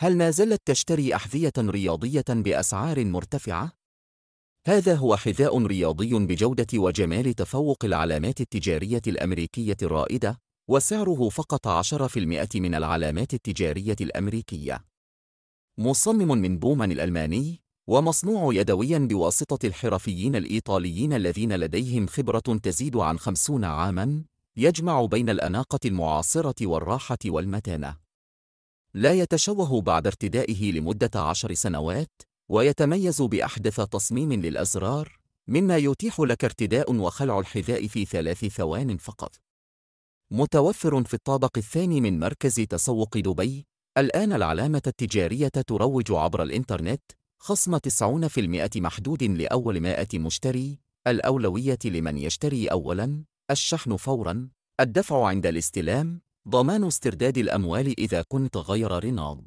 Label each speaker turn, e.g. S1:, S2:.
S1: هل ما زلت تشتري أحذية رياضية بأسعار مرتفعة؟ هذا هو حذاء رياضي بجودة وجمال تفوق العلامات التجارية الأمريكية الرائدة وسعره فقط 10% من العلامات التجارية الأمريكية. مصمم من بومان الألماني ومصنوع يدوياً بواسطة الحرفيين الإيطاليين الذين لديهم خبرة تزيد عن 50 عاماً، يجمع بين الأناقة المعاصرة والراحة والمتانة. لا يتشوه بعد ارتدائه لمدة عشر سنوات ويتميز بأحدث تصميم للأزرار مما يتيح لك ارتداء وخلع الحذاء في ثلاث ثوان فقط متوفر في الطابق الثاني من مركز تسوق دبي الآن العلامة التجارية تروج عبر الإنترنت خصم 90% محدود لأول 100 مشتري الأولوية لمن يشتري أولاً الشحن فوراً الدفع عند الاستلام ضمان استرداد الأموال إذا كنت غير رناض